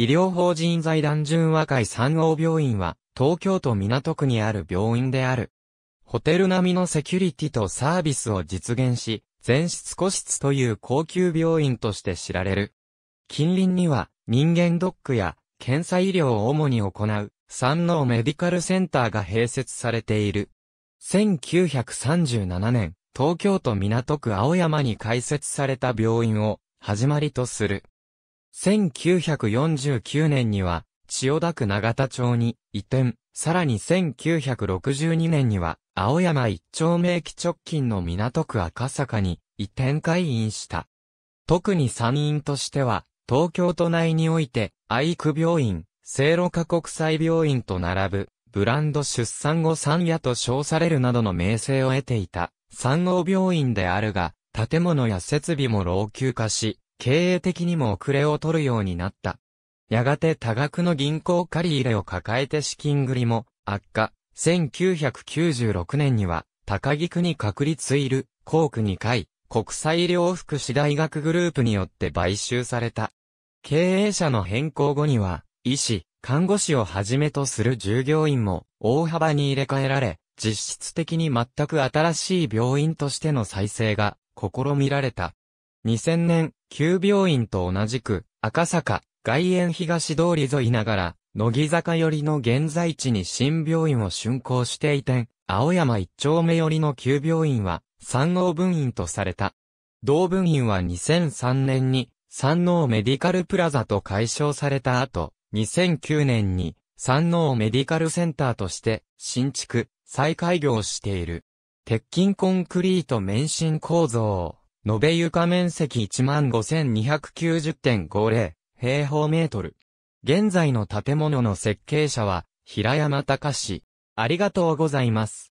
医療法人財団純和会三王病院は、東京都港区にある病院である。ホテル並みのセキュリティとサービスを実現し、全室個室という高級病院として知られる。近隣には、人間ドックや、検査医療を主に行う、山王メディカルセンターが併設されている。1937年、東京都港区青山に開設された病院を、始まりとする。1949年には、千代田区長田町に移転、さらに1962年には、青山一丁目駅直近の港区赤坂に移転開院した。特に参院としては、東京都内において、愛育病院、聖路加国際病院と並ぶ、ブランド出産後産屋と称されるなどの名声を得ていた、産後病院であるが、建物や設備も老朽化し、経営的にも遅れを取るようになった。やがて多額の銀行借入れを抱えて資金繰りも悪化。1996年には、高木区に確立いる、校区2回、国際医療福祉大学グループによって買収された。経営者の変更後には、医師、看護師をはじめとする従業員も大幅に入れ替えられ、実質的に全く新しい病院としての再生が試みられた。2000年、旧病院と同じく、赤坂、外苑東通り沿いながら、乃木坂寄りの現在地に新病院を竣工して移転、青山一丁目寄りの旧病院は、山王分院とされた。同分院は2003年に、山王メディカルプラザと解消された後、2009年に、山王メディカルセンターとして、新築、再開業している。鉄筋コンクリート免震構造。延べ床面積15,290.50平方メートル。現在の建物の設計者は、平山隆。ありがとうございます。